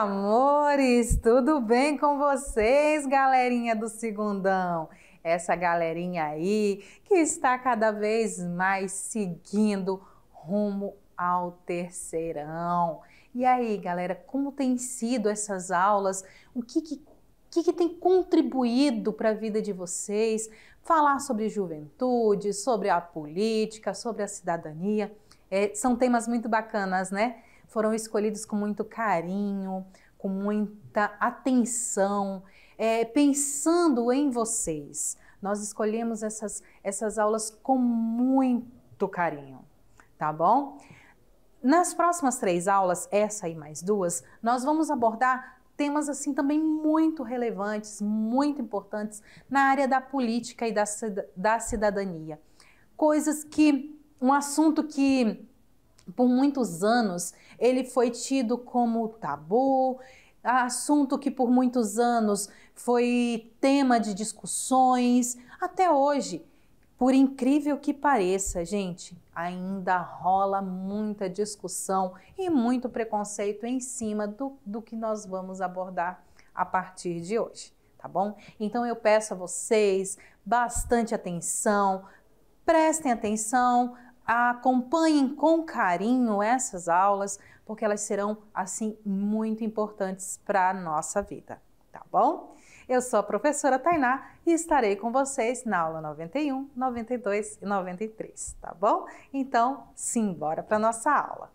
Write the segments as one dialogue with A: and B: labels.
A: amores! Tudo bem com vocês, galerinha do Segundão? Essa galerinha aí que está cada vez mais seguindo rumo ao terceirão. E aí, galera, como tem sido essas aulas? O que, que que, que tem contribuído para a vida de vocês, falar sobre juventude, sobre a política, sobre a cidadania. É, são temas muito bacanas, né? foram escolhidos com muito carinho, com muita atenção, é, pensando em vocês. Nós escolhemos essas, essas aulas com muito carinho, tá bom? Nas próximas três aulas, essa e mais duas, nós vamos abordar temas assim também muito relevantes, muito importantes na área da política e da, da cidadania. Coisas que, um assunto que por muitos anos ele foi tido como tabu, assunto que por muitos anos foi tema de discussões, até hoje. Por incrível que pareça, gente, ainda rola muita discussão e muito preconceito em cima do, do que nós vamos abordar a partir de hoje, tá bom? Então eu peço a vocês bastante atenção, prestem atenção, acompanhem com carinho essas aulas, porque elas serão assim muito importantes para a nossa vida, tá bom? Eu sou a professora Tainá e estarei com vocês na aula 91, 92 e 93, tá bom? Então, simbora para nossa aula.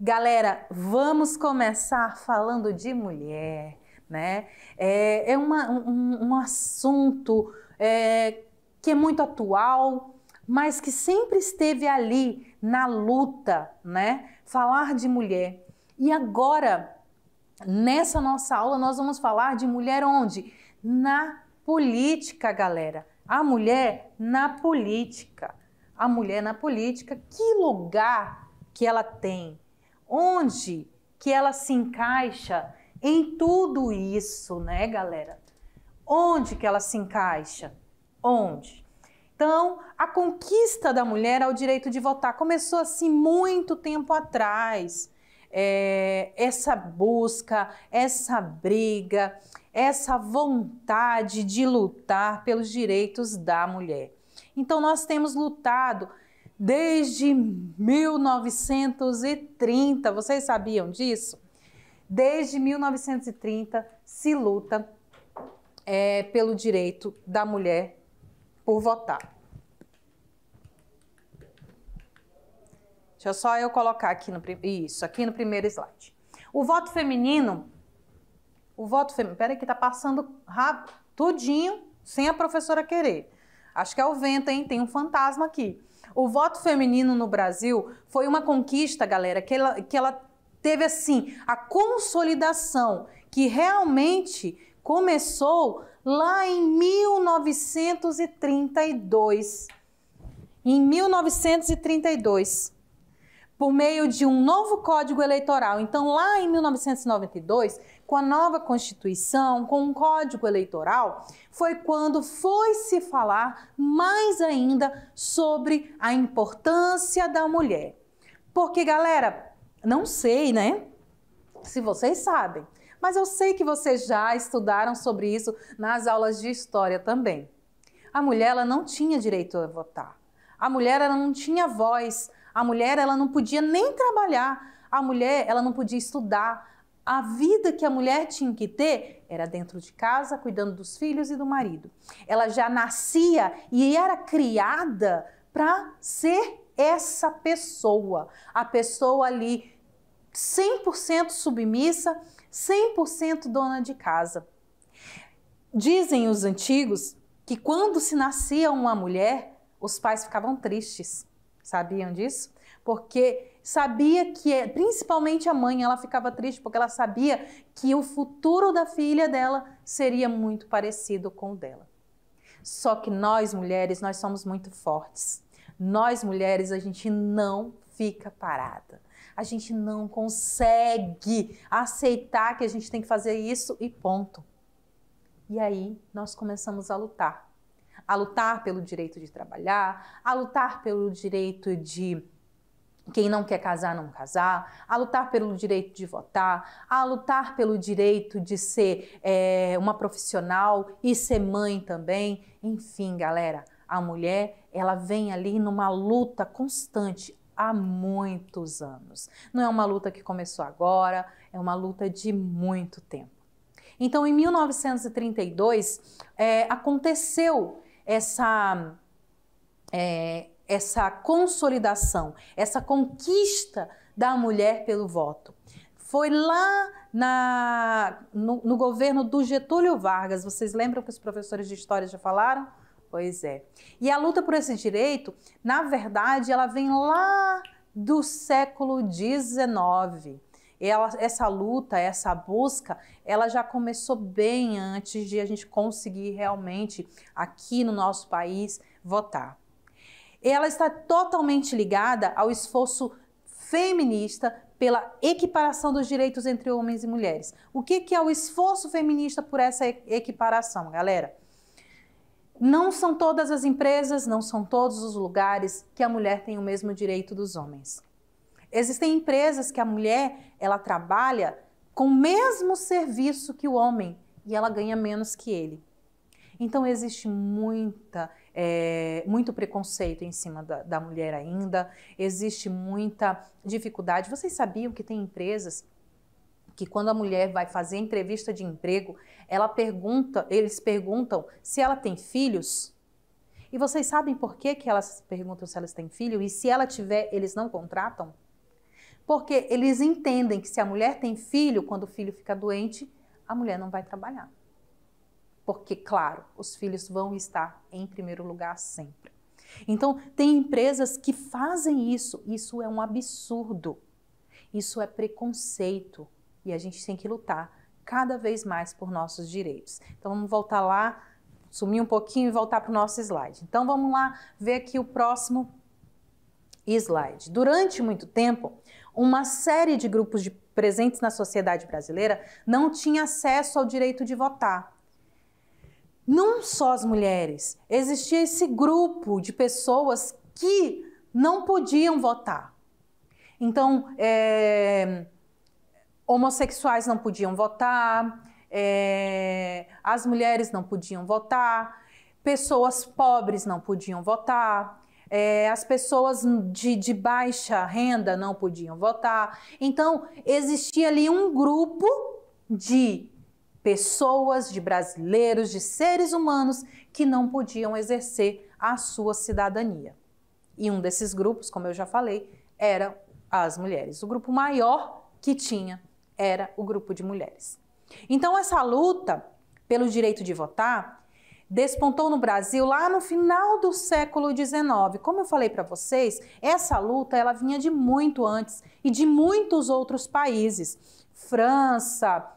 A: Galera, vamos começar falando de mulher, né? É, é uma, um, um assunto é, que é muito atual, mas que sempre esteve ali na luta, né? Falar de mulher. E agora, nessa nossa aula, nós vamos falar de mulher onde? Na política, galera. A mulher na política. A mulher na política, que lugar que ela tem? Onde que ela se encaixa em tudo isso, né, galera? Onde que ela se encaixa? Onde? Então, a conquista da mulher ao é direito de votar começou assim muito tempo atrás. É, essa busca, essa briga, essa vontade de lutar pelos direitos da mulher. Então, nós temos lutado desde 1930, vocês sabiam disso? Desde 1930 se luta é, pelo direito da mulher por votar. Deixa eu só eu colocar aqui no isso, aqui no primeiro slide. O voto feminino, o voto feminino, peraí que tá passando rápido, tudinho, sem a professora querer. Acho que é o vento, hein? Tem um fantasma aqui. O voto feminino no Brasil foi uma conquista, galera, que ela, que ela teve assim, a consolidação que realmente começou lá em 1932. Em 1932, por meio de um novo Código Eleitoral. Então, lá em 1992, com a nova Constituição, com um Código Eleitoral, foi quando foi se falar mais ainda sobre a importância da mulher. Porque, galera, não sei, né? Se vocês sabem, mas eu sei que vocês já estudaram sobre isso nas aulas de história também. A mulher ela não tinha direito a votar. A mulher ela não tinha voz. A mulher ela não podia nem trabalhar. A mulher ela não podia estudar. A vida que a mulher tinha que ter era dentro de casa, cuidando dos filhos e do marido. Ela já nascia e era criada para ser essa pessoa, a pessoa ali 100% submissa 100% dona de casa. Dizem os antigos que quando se nascia uma mulher, os pais ficavam tristes. Sabiam disso? Porque sabia que, principalmente a mãe, ela ficava triste porque ela sabia que o futuro da filha dela seria muito parecido com o dela. Só que nós mulheres, nós somos muito fortes. Nós mulheres, a gente não fica parada a gente não consegue aceitar que a gente tem que fazer isso e ponto. E aí nós começamos a lutar. A lutar pelo direito de trabalhar, a lutar pelo direito de quem não quer casar, não casar, a lutar pelo direito de votar, a lutar pelo direito de ser é, uma profissional e ser mãe também. Enfim, galera, a mulher ela vem ali numa luta constante, há muitos anos. Não é uma luta que começou agora, é uma luta de muito tempo. Então, em 1932, é, aconteceu essa, é, essa consolidação, essa conquista da mulher pelo voto. Foi lá na, no, no governo do Getúlio Vargas. Vocês lembram que os professores de história já falaram? Pois é. E a luta por esse direito, na verdade, ela vem lá do século XIX. Ela, essa luta, essa busca, ela já começou bem antes de a gente conseguir realmente, aqui no nosso país, votar. Ela está totalmente ligada ao esforço feminista pela equiparação dos direitos entre homens e mulheres. O que, que é o esforço feminista por essa equiparação, galera? Não são todas as empresas, não são todos os lugares que a mulher tem o mesmo direito dos homens. Existem empresas que a mulher ela trabalha com o mesmo serviço que o homem e ela ganha menos que ele. Então existe muita, é, muito preconceito em cima da, da mulher ainda, existe muita dificuldade. Vocês sabiam que tem empresas que quando a mulher vai fazer entrevista de emprego, ela pergunta, eles perguntam se ela tem filhos. E vocês sabem por que, que elas perguntam se elas têm filho? E se ela tiver, eles não contratam? Porque eles entendem que se a mulher tem filho, quando o filho fica doente, a mulher não vai trabalhar. Porque, claro, os filhos vão estar em primeiro lugar sempre. Então, tem empresas que fazem isso. Isso é um absurdo. Isso é preconceito e a gente tem que lutar cada vez mais por nossos direitos. Então vamos voltar lá, sumir um pouquinho e voltar para o nosso slide. Então vamos lá ver aqui o próximo slide. Durante muito tempo, uma série de grupos de presentes na sociedade brasileira não tinha acesso ao direito de votar. Não só as mulheres, existia esse grupo de pessoas que não podiam votar. Então, é, homossexuais não podiam votar, é, as mulheres não podiam votar, pessoas pobres não podiam votar, é, as pessoas de, de baixa renda não podiam votar. Então, existia ali um grupo de pessoas, de brasileiros, de seres humanos que não podiam exercer a sua cidadania. E um desses grupos, como eu já falei, era as mulheres, o grupo maior que tinha era o grupo de mulheres. Então, essa luta pelo direito de votar despontou no Brasil lá no final do século XIX. Como eu falei para vocês, essa luta ela vinha de muito antes e de muitos outros países. França,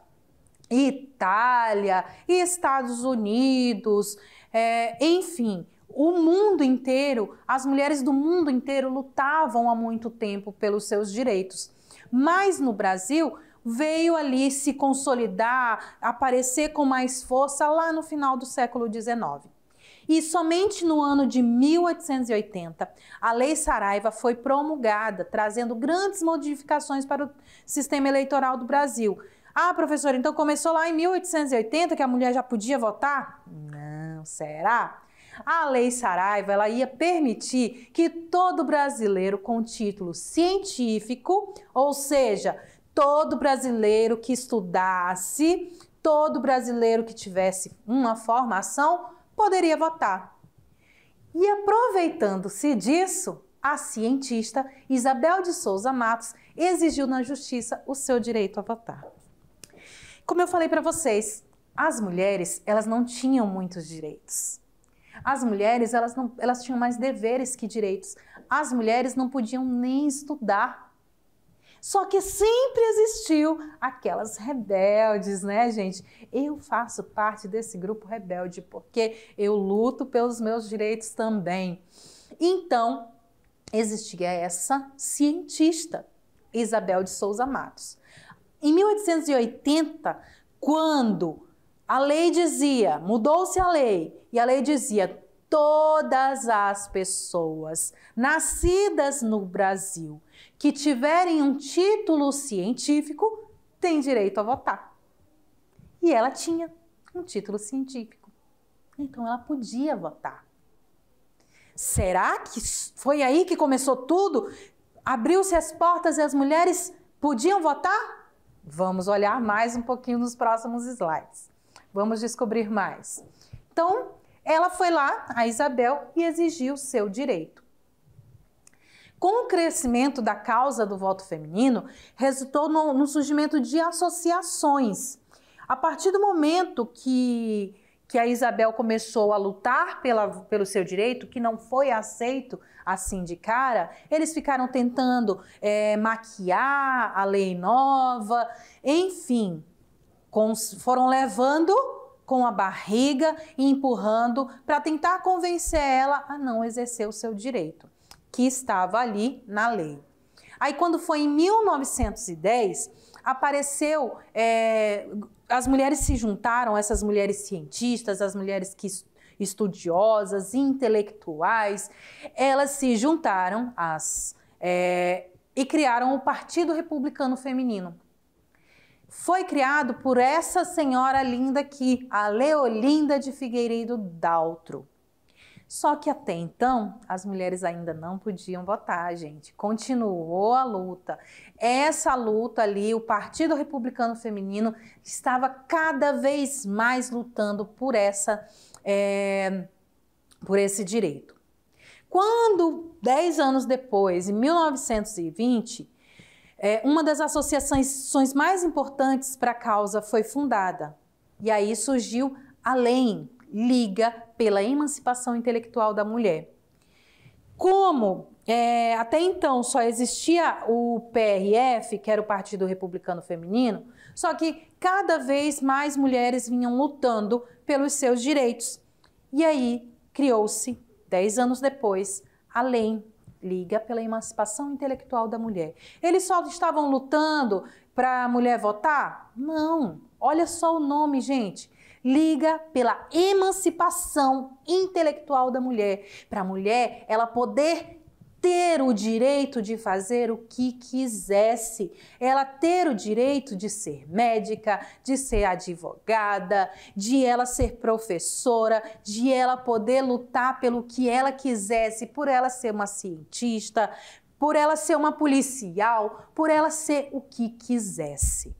A: Itália Estados Unidos, é, enfim, o mundo inteiro, as mulheres do mundo inteiro lutavam há muito tempo pelos seus direitos. Mas no Brasil, veio ali se consolidar, aparecer com mais força lá no final do século XIX. E somente no ano de 1880, a Lei Saraiva foi promulgada, trazendo grandes modificações para o sistema eleitoral do Brasil. Ah, professora, então começou lá em 1880 que a mulher já podia votar? Não, será? A Lei Saraiva ela ia permitir que todo brasileiro com título científico, ou seja, todo brasileiro que estudasse, todo brasileiro que tivesse uma formação poderia votar. E aproveitando-se disso, a cientista Isabel de Souza Matos exigiu na justiça o seu direito a votar. Como eu falei para vocês, as mulheres, elas não tinham muitos direitos. As mulheres, elas, não, elas tinham mais deveres que direitos. As mulheres não podiam nem estudar só que sempre existiu aquelas rebeldes, né, gente? Eu faço parte desse grupo rebelde porque eu luto pelos meus direitos também. Então, existia essa cientista, Isabel de Souza Matos. Em 1880, quando a lei dizia, mudou-se a lei, e a lei dizia todas as pessoas nascidas no Brasil que tiverem um título científico têm direito a votar. E ela tinha um título científico, então ela podia votar. Será que foi aí que começou tudo? Abriu-se as portas e as mulheres podiam votar? Vamos olhar mais um pouquinho nos próximos slides. Vamos descobrir mais. Então, ela foi lá, a Isabel, e exigiu seu direito. Com o crescimento da causa do voto feminino, resultou no, no surgimento de associações. A partir do momento que, que a Isabel começou a lutar pela, pelo seu direito, que não foi aceito assim de cara, eles ficaram tentando é, maquiar a lei nova, enfim, com, foram levando com a barriga e empurrando para tentar convencer ela a não exercer o seu direito, que estava ali na lei. Aí, quando foi em 1910, apareceu. É, as mulheres se juntaram, essas mulheres cientistas, as mulheres que estudiosas, intelectuais, elas se juntaram as, é, e criaram o Partido Republicano Feminino foi criado por essa senhora linda aqui, a Leolinda de Figueiredo Daltro. Só que até então, as mulheres ainda não podiam votar, gente. Continuou a luta. Essa luta ali, o Partido Republicano Feminino estava cada vez mais lutando por, essa, é, por esse direito. Quando, dez anos depois, em 1920, é, uma das associações mais importantes para a causa foi fundada. E aí surgiu a LEM, Liga pela Emancipação Intelectual da Mulher. Como é, até então só existia o PRF, que era o Partido Republicano Feminino, só que cada vez mais mulheres vinham lutando pelos seus direitos. E aí criou-se, dez anos depois, a LEM, Liga pela Emancipação Intelectual da Mulher. Eles só estavam lutando para a mulher votar? Não. Olha só o nome, gente. Liga pela Emancipação Intelectual da Mulher. Para a mulher, ela poder ter o direito de fazer o que quisesse, ela ter o direito de ser médica, de ser advogada, de ela ser professora, de ela poder lutar pelo que ela quisesse, por ela ser uma cientista, por ela ser uma policial, por ela ser o que quisesse.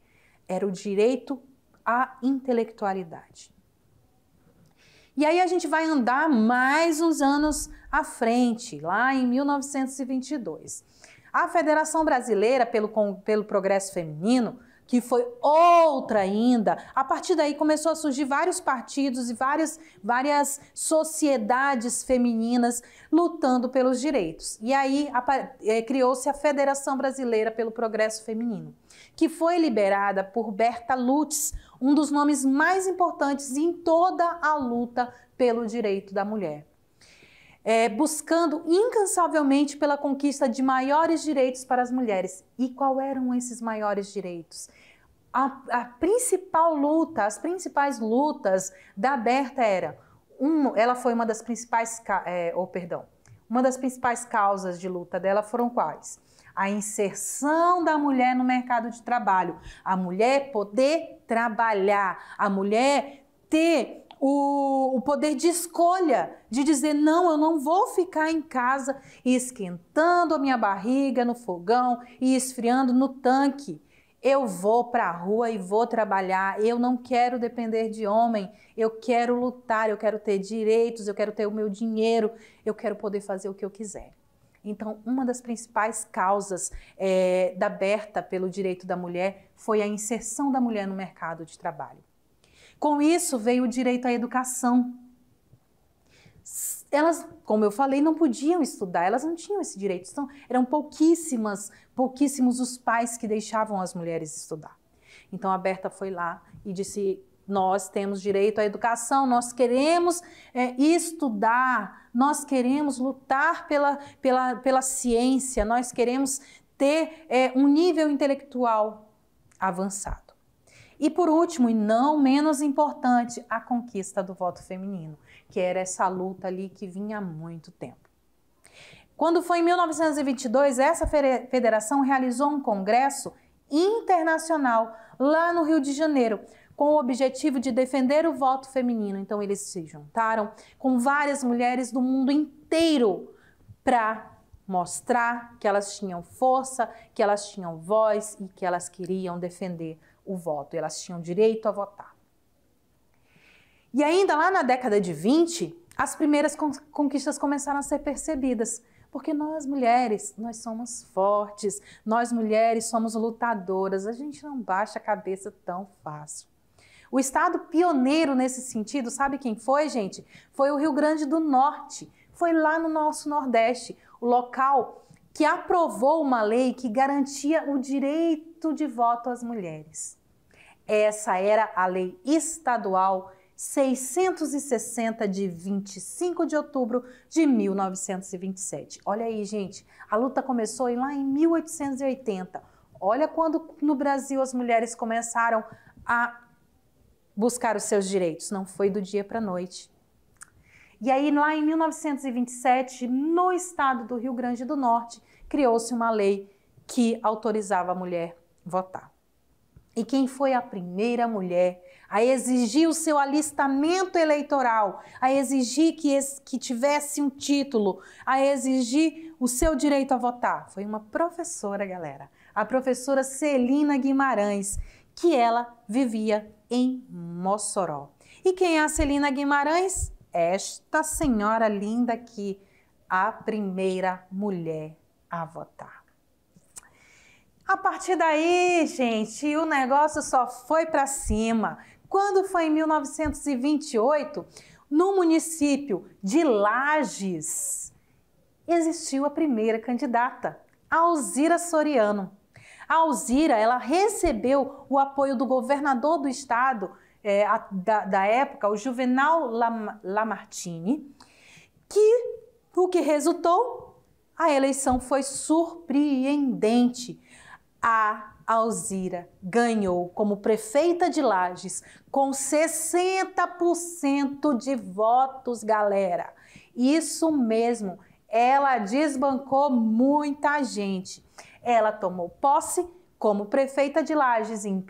A: Era o direito à intelectualidade. E aí a gente vai andar mais uns anos à frente, lá em 1922. A Federação Brasileira pelo, pelo Progresso Feminino que foi outra ainda. A partir daí começou a surgir vários partidos e várias, várias sociedades femininas lutando pelos direitos. E aí é, criou-se a Federação Brasileira pelo Progresso Feminino, que foi liberada por Berta Lutz, um dos nomes mais importantes em toda a luta pelo direito da mulher é, buscando incansavelmente pela conquista de maiores direitos para as mulheres. E qual eram esses maiores direitos? A, a principal luta, as principais lutas da Berta era, um, ela foi uma das principais, é, ou oh, perdão, uma das principais causas de luta dela foram quais? A inserção da mulher no mercado de trabalho, a mulher poder trabalhar, a mulher ter o, o poder de escolha, de dizer: não, eu não vou ficar em casa esquentando a minha barriga no fogão e esfriando no tanque. Eu vou para a rua e vou trabalhar. Eu não quero depender de homem. Eu quero lutar, eu quero ter direitos, eu quero ter o meu dinheiro, eu quero poder fazer o que eu quiser. Então, uma das principais causas é, da Berta pelo direito da mulher foi a inserção da mulher no mercado de trabalho. Com isso veio o direito à educação. Elas, como eu falei, não podiam estudar, elas não tinham esse direito. Então, eram pouquíssimas, pouquíssimos os pais que deixavam as mulheres estudar. Então a Berta foi lá e disse: nós temos direito à educação, nós queremos é, estudar, nós queremos lutar pela, pela, pela ciência, nós queremos ter é, um nível intelectual avançado. E por último, e não menos importante, a conquista do voto feminino, que era essa luta ali que vinha há muito tempo. Quando foi em 1922, essa federação realizou um congresso internacional lá no Rio de Janeiro, com o objetivo de defender o voto feminino. Então eles se juntaram com várias mulheres do mundo inteiro para mostrar que elas tinham força, que elas tinham voz e que elas queriam defender o voto, elas tinham direito a votar. E ainda lá na década de 20, as primeiras conquistas começaram a ser percebidas, porque nós mulheres, nós somos fortes, nós mulheres somos lutadoras, a gente não baixa a cabeça tão fácil. O estado pioneiro nesse sentido, sabe quem foi, gente? Foi o Rio Grande do Norte. Foi lá no nosso Nordeste, o local que aprovou uma lei que garantia o direito direito de voto às mulheres. Essa era a lei estadual 660 de 25 de outubro de 1927. Olha aí, gente, a luta começou lá em 1880. Olha quando no Brasil as mulheres começaram a buscar os seus direitos, não foi do dia para a noite. E aí, lá em 1927, no estado do Rio Grande do Norte, criou-se uma lei que autorizava a mulher votar. E quem foi a primeira mulher a exigir o seu alistamento eleitoral, a exigir que, que tivesse um título, a exigir o seu direito a votar? Foi uma professora, galera. A professora Celina Guimarães, que ela vivia em Mossoró. E quem é a Celina Guimarães? Esta senhora linda aqui, a primeira mulher a votar. A partir daí, gente, o negócio só foi para cima. Quando foi em 1928, no município de Lages, existiu a primeira candidata, Alzira Soriano. A Alzira, ela recebeu o apoio do governador do estado é, a, da, da, época, o Juvenal Lam, Lamartine, que o que resultou? A eleição foi surpreendente a Alzira ganhou como prefeita de Lages com 60% de votos, galera. Isso mesmo, ela desbancou muita gente. Ela tomou posse como prefeita de Lages em 1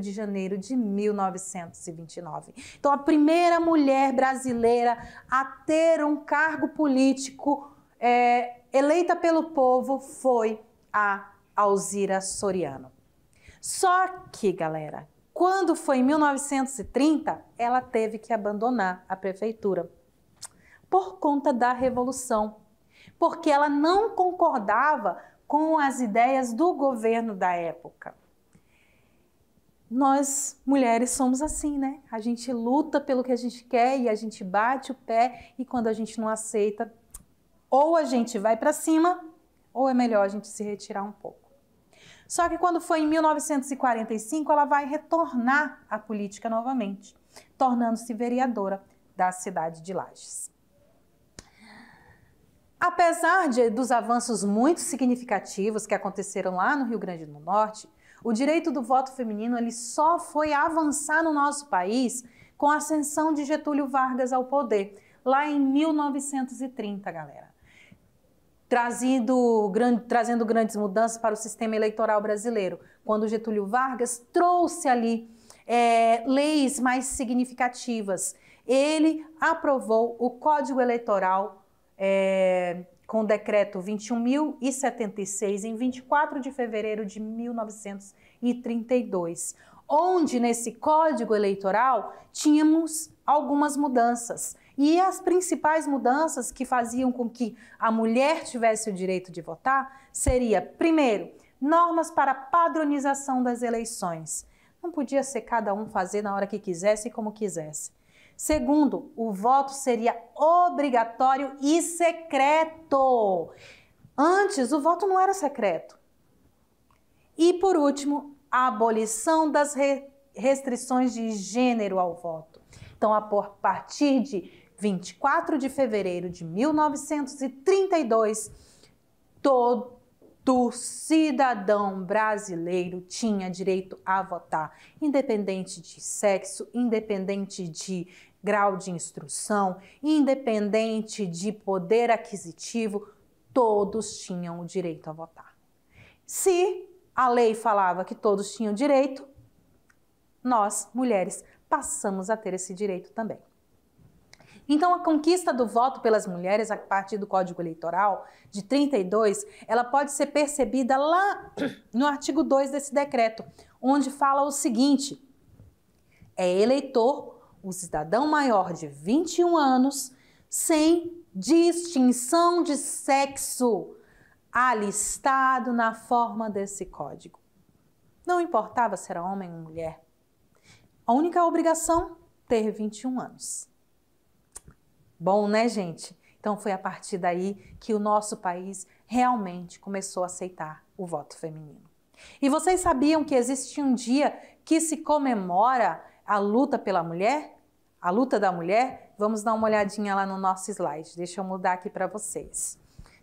A: de janeiro de 1929. Então, a primeira mulher brasileira a ter um cargo político é, eleita pelo povo foi a Alzira Soriano. Só que, galera, quando foi em 1930, ela teve que abandonar a prefeitura por conta da revolução, porque ela não concordava com as ideias do governo da época. Nós mulheres somos assim, né? A gente luta pelo que a gente quer e a gente bate o pé e quando a gente não aceita, ou a gente vai para cima, ou é melhor a gente se retirar um pouco. Só que quando foi em 1945, ela vai retornar à política novamente, tornando-se vereadora da cidade de Lages. Apesar de, dos avanços muito significativos que aconteceram lá no Rio Grande do Norte, o direito do voto feminino ele só foi avançar no nosso país com a ascensão de Getúlio Vargas ao poder, lá em 1930, galera trazendo grande, trazendo grandes mudanças para o sistema eleitoral brasileiro, quando Getúlio Vargas trouxe ali é, leis mais significativas. Ele aprovou o Código Eleitoral é, com o decreto 21.076, em 24 de fevereiro de 1932, onde nesse Código Eleitoral tínhamos algumas mudanças. E as principais mudanças que faziam com que a mulher tivesse o direito de votar seria, primeiro, normas para padronização das eleições. Não podia ser cada um fazer na hora que quisesse e como quisesse. Segundo, o voto seria obrigatório e secreto. Antes, o voto não era secreto. E por último, a abolição das restrições de gênero ao voto. Então, a partir de 24 de fevereiro de 1932, todo cidadão brasileiro tinha direito a votar, independente de sexo, independente de grau de instrução, independente de poder aquisitivo, todos tinham o direito a votar. Se a lei falava que todos tinham direito, nós, mulheres, passamos a ter esse direito também. Então, a conquista do voto pelas mulheres a partir do Código Eleitoral de 32, ela pode ser percebida lá no artigo 2 desse decreto, onde fala o seguinte: é eleitor o cidadão maior de 21 anos sem distinção de sexo alistado na forma desse código. Não importava se era homem ou mulher. A única obrigação ter 21 anos. Bom, né, gente? Então foi a partir daí que o nosso país realmente começou a aceitar o voto feminino. E vocês sabiam que existe um dia que se comemora a luta pela mulher? A luta da mulher? Vamos dar uma olhadinha lá no nosso slide. Deixa eu mudar aqui para vocês.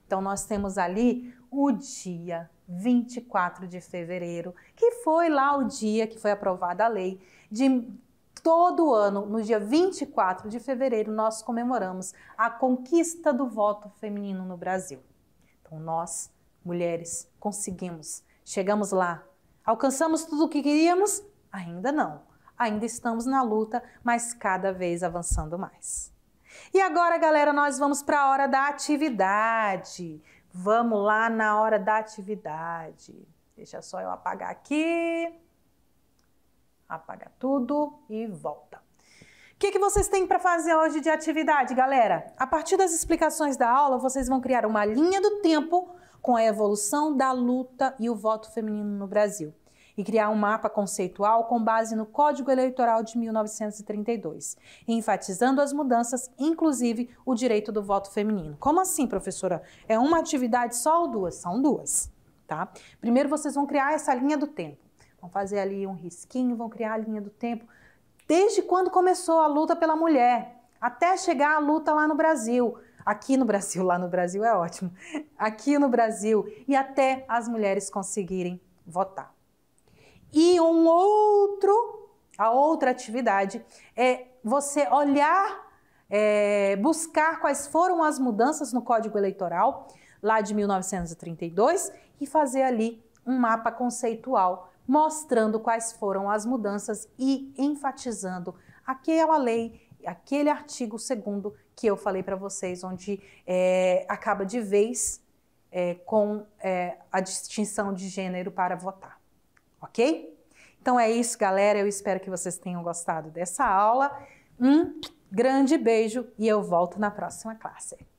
A: Então nós temos ali o dia 24 de fevereiro, que foi lá o dia que foi aprovada a lei de todo ano, no dia 24 de fevereiro, nós comemoramos a conquista do voto feminino no Brasil. Então, nós, mulheres, conseguimos, chegamos lá, alcançamos tudo o que queríamos? Ainda não. Ainda estamos na luta, mas cada vez avançando mais. E agora, galera, nós vamos para a hora da atividade. Vamos lá na hora da atividade. Deixa só eu apagar aqui apaga tudo e volta. O que, que vocês têm para fazer hoje de atividade, galera? A partir das explicações da aula, vocês vão criar uma linha do tempo com a evolução da luta e o voto feminino no Brasil e criar um mapa conceitual com base no Código Eleitoral de 1932, enfatizando as mudanças, inclusive o direito do voto feminino. Como assim, professora? É uma atividade só ou duas? São duas, tá? Primeiro vocês vão criar essa linha do tempo. Vão fazer ali um risquinho, vão criar a linha do tempo. Desde quando começou a luta pela mulher, até chegar a luta lá no Brasil. Aqui no Brasil, lá no Brasil é ótimo. Aqui no Brasil e até as mulheres conseguirem votar. E um outro, a outra atividade é você olhar, é, buscar quais foram as mudanças no Código Eleitoral lá de 1932 e fazer ali um mapa conceitual mostrando quais foram as mudanças e enfatizando aquela lei, aquele artigo segundo que eu falei para vocês, onde é, acaba de vez é, com é, a distinção de gênero para votar, ok? Então é isso, galera. Eu espero que vocês tenham gostado dessa aula. Um grande beijo e eu volto na próxima classe.